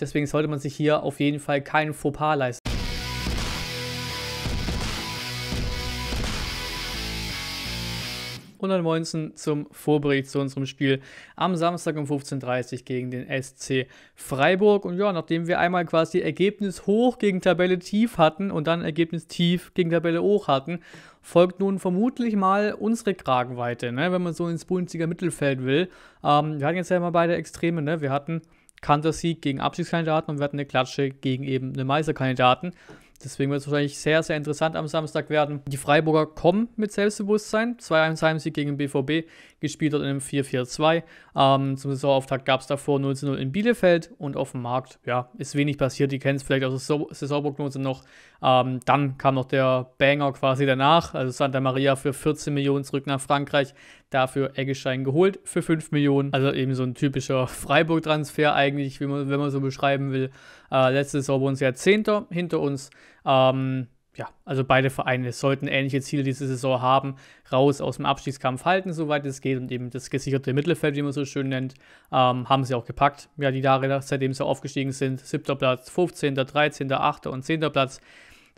Deswegen sollte man sich hier auf jeden Fall keinen Fauxpas leisten. Und dann Moinsen zum Vorbericht zu unserem Spiel am Samstag um 15.30 Uhr gegen den SC Freiburg. Und ja, nachdem wir einmal quasi Ergebnis hoch gegen Tabelle tief hatten und dann Ergebnis tief gegen Tabelle hoch hatten, folgt nun vermutlich mal unsere Kragenweite, ne? wenn man so ins Bundesliga Mittelfeld will. Ähm, wir hatten jetzt ja immer beide Extreme, ne? wir hatten kann der Sieg gegen Abschiedskandidaten und wir hatten eine Klatsche gegen eben eine Meisterkandidaten. Deswegen wird es wahrscheinlich sehr, sehr interessant am Samstag werden. Die Freiburger kommen mit Selbstbewusstsein. 2-1 Heimsieg gegen BVB, gespielt dort in einem 4-4-2. Ähm, zum Saisonauftakt gab es davor 0-0 in Bielefeld und auf dem Markt, ja, ist wenig passiert. Die kennen es vielleicht aus der Saisonprognose noch. Ähm, dann kam noch der Banger quasi danach, also Santa Maria für 14 Millionen zurück nach Frankreich dafür Eggestein geholt für 5 Millionen. Also eben so ein typischer Freiburg-Transfer eigentlich, man, wenn man so beschreiben will. Äh, letzte Saison uns ja Zehnter hinter uns. Ähm, ja, also beide Vereine sollten ähnliche Ziele diese Saison haben, raus aus dem Abstiegskampf halten, soweit es geht und eben das gesicherte Mittelfeld, wie man so schön nennt, ähm, haben sie auch gepackt. Ja, die Jahre, seitdem sie aufgestiegen sind, 7. Platz, 15., 13., 8. und 10. Platz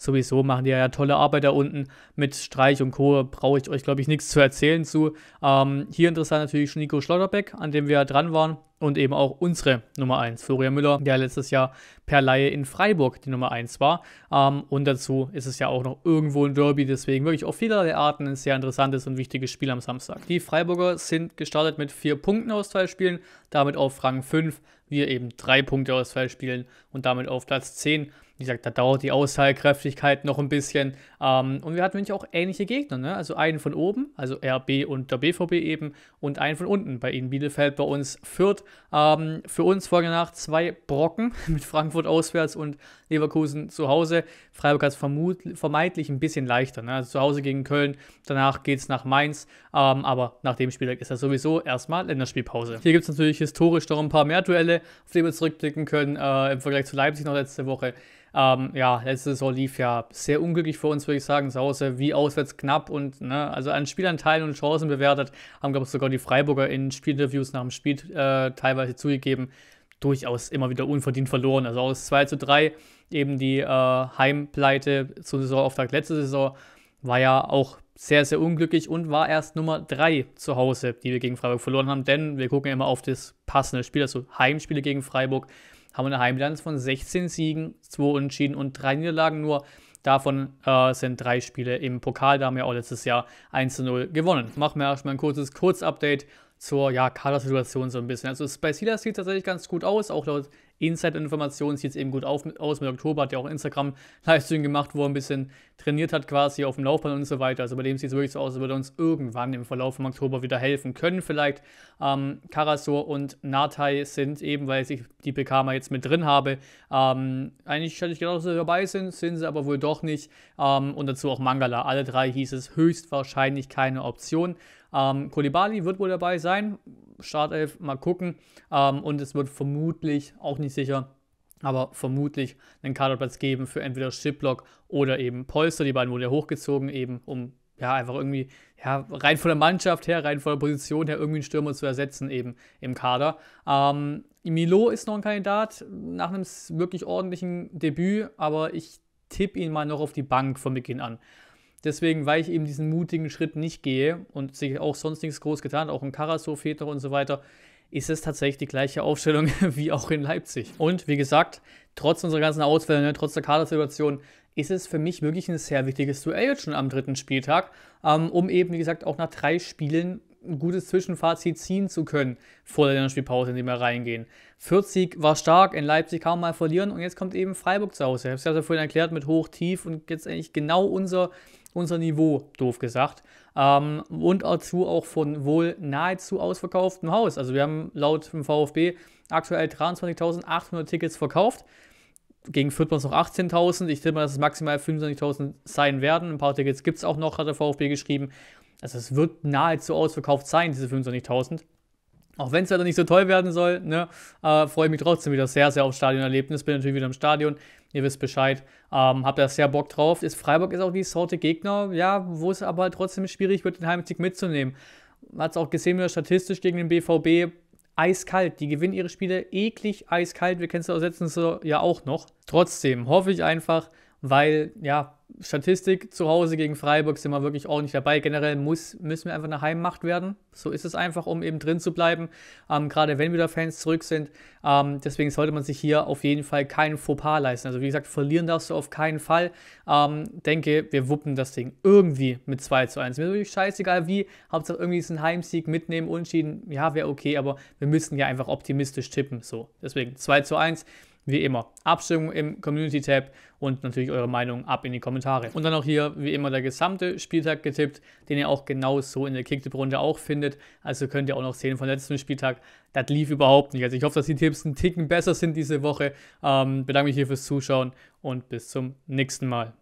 Sowieso machen die ja tolle Arbeit da unten mit Streich und Co. Brauche ich euch, glaube ich, nichts zu erzählen zu. Ähm, hier interessant natürlich schon Nico Schlotterbeck, an dem wir ja dran waren. Und eben auch unsere Nummer 1, Florian Müller, der letztes Jahr per Laie in Freiburg die Nummer 1 war. Ähm, und dazu ist es ja auch noch irgendwo ein Derby, deswegen wirklich auf vielerlei Arten ein sehr interessantes und wichtiges Spiel am Samstag. Die Freiburger sind gestartet mit vier Punkten aus zwei Spielen, damit auf Rang 5, wir eben drei Punkte aus zwei Spielen und damit auf Platz 10 wie gesagt, da dauert die Austeilkräftigkeit noch ein bisschen. Ähm, und wir hatten nämlich auch ähnliche Gegner, ne? also einen von oben, also RB und der BVB eben, und einen von unten, bei Ihnen Bielefeld, bei uns Fürth. Ähm, für uns folgen danach zwei Brocken mit Frankfurt auswärts und Leverkusen zu Hause. Freiburg hat es vermeintlich ein bisschen leichter, ne? also zu Hause gegen Köln, danach geht es nach Mainz, ähm, aber nach dem Spiel ist das sowieso erstmal Länderspielpause. Hier gibt es natürlich historisch noch ein paar mehr Duelle, auf die wir zurückblicken können, äh, im Vergleich zu Leipzig noch letzte Woche. Ähm, ja, letzte Saison lief ja sehr unglücklich für uns, würde ich sagen. Zu Hause wie auswärts knapp und ne, also an Spielanteilen und Chancen bewertet, haben, glaube ich, sogar die Freiburger in Spielinterviews nach dem Spiel äh, teilweise zugegeben, durchaus immer wieder unverdient verloren. Also aus 2 zu 3 eben die äh, Heimpleite zum Saisonauftakt letzte Saison war ja auch sehr, sehr unglücklich und war erst Nummer 3 zu Hause, die wir gegen Freiburg verloren haben. Denn wir gucken immer auf das passende Spiel, also Heimspiele gegen Freiburg haben wir eine Heimbilanz von 16 Siegen, 2 Unentschieden und 3 Niederlagen nur. Davon äh, sind drei Spiele im Pokal, da haben wir auch letztes Jahr 1 zu 0 gewonnen. Machen wir erstmal ein kurzes Kurzupdate zur ja, Kader-Situation so ein bisschen. Also bei Silas sieht es tatsächlich ganz gut aus, auch laut Inside-Informationen sieht es eben gut auf, aus. Mit Oktober hat er auch Instagram-Livestream gemacht, wo er ein bisschen trainiert hat quasi auf dem Laufband und so weiter. Also bei dem sieht es wirklich so aus, als würde er uns irgendwann im Verlauf vom Oktober wieder helfen können vielleicht. Ähm, Karasor und Natai sind eben, weil ich die PK mal jetzt mit drin habe, ähm, eigentlich hätte ich gedacht, dass sie dabei sind, sind sie aber wohl doch nicht. Ähm, und dazu auch Mangala. Alle drei hieß es höchstwahrscheinlich keine Option. Ähm, Kolibali wird wohl dabei sein. Startelf, mal gucken. Ähm, und es wird vermutlich, auch nicht sicher, aber vermutlich einen Kaderplatz geben für entweder Shiplock oder eben Polster. Die beiden wurden ja hochgezogen, eben um ja einfach irgendwie ja, rein von der Mannschaft her, rein von der Position her irgendwie einen Stürmer zu ersetzen eben im Kader. Ähm, Milo ist noch ein Kandidat nach einem wirklich ordentlichen Debüt, aber ich tippe ihn mal noch auf die Bank von Beginn an. Deswegen, weil ich eben diesen mutigen Schritt nicht gehe und sich auch sonst nichts groß getan, auch in Karasow fehlt noch und so weiter, ist es tatsächlich die gleiche Aufstellung wie auch in Leipzig. Und wie gesagt, trotz unserer ganzen Ausfälle, ne, trotz der Kadersituation, ist es für mich wirklich ein sehr wichtiges Duell jetzt schon am dritten Spieltag, ähm, um eben, wie gesagt, auch nach drei Spielen ein gutes Zwischenfazit ziehen zu können vor der Länderspielpause, in die wir reingehen. 40 war stark, in Leipzig kaum mal verlieren und jetzt kommt eben Freiburg zu Hause. Ich habe es ja vorhin erklärt mit hoch, tief und jetzt eigentlich genau unser unser Niveau, doof gesagt. Ähm, und dazu auch von wohl nahezu ausverkauftem Haus. Also wir haben laut dem VfB aktuell 23.800 Tickets verkauft. Gegen Fürth waren es noch 18.000. Ich denke mal, dass es maximal 25.000 sein werden. Ein paar Tickets gibt es auch noch, hat der VfB geschrieben. Also es wird nahezu ausverkauft sein, diese 25.000. Auch wenn es leider nicht so toll werden soll, ne, äh, freue ich mich trotzdem wieder sehr, sehr auf Stadionerlebnis. Bin natürlich wieder im Stadion, ihr wisst Bescheid. Ähm, hab da sehr Bock drauf. Ist Freiburg ist auch die Sorte Gegner, ja, wo es aber trotzdem schwierig wird, den Heimsieg mitzunehmen. Hat es auch gesehen, wieder statistisch gegen den BVB eiskalt. Die gewinnen ihre Spiele eklig eiskalt. Wir kennen es ja auch noch. Trotzdem hoffe ich einfach, weil ja, Statistik zu Hause gegen Freiburg sind wir wirklich ordentlich dabei. Generell muss, müssen wir einfach eine Heimmacht werden. So ist es einfach, um eben drin zu bleiben, ähm, gerade wenn wieder Fans zurück sind. Ähm, deswegen sollte man sich hier auf jeden Fall keinen Fauxpas leisten. Also wie gesagt, verlieren darfst du auf keinen Fall. Ähm, denke, wir wuppen das Ding irgendwie mit 2 zu 1. Mir ist wirklich scheißegal wie. Hauptsache irgendwie ist ein Heimsieg mitnehmen, unschieden. Ja, wäre okay, aber wir müssen ja einfach optimistisch tippen. So, deswegen 2 zu 1 wie immer. Abstimmung im Community-Tab und natürlich eure Meinung ab in die Kommentare. Und dann auch hier, wie immer, der gesamte Spieltag getippt, den ihr auch genau so in der Kicktipp-Runde auch findet. Also könnt ihr auch noch sehen von letztem Spieltag, das lief überhaupt nicht. Also ich hoffe, dass die Tipps ein Ticken besser sind diese Woche. Ähm, bedanke mich hier fürs Zuschauen und bis zum nächsten Mal.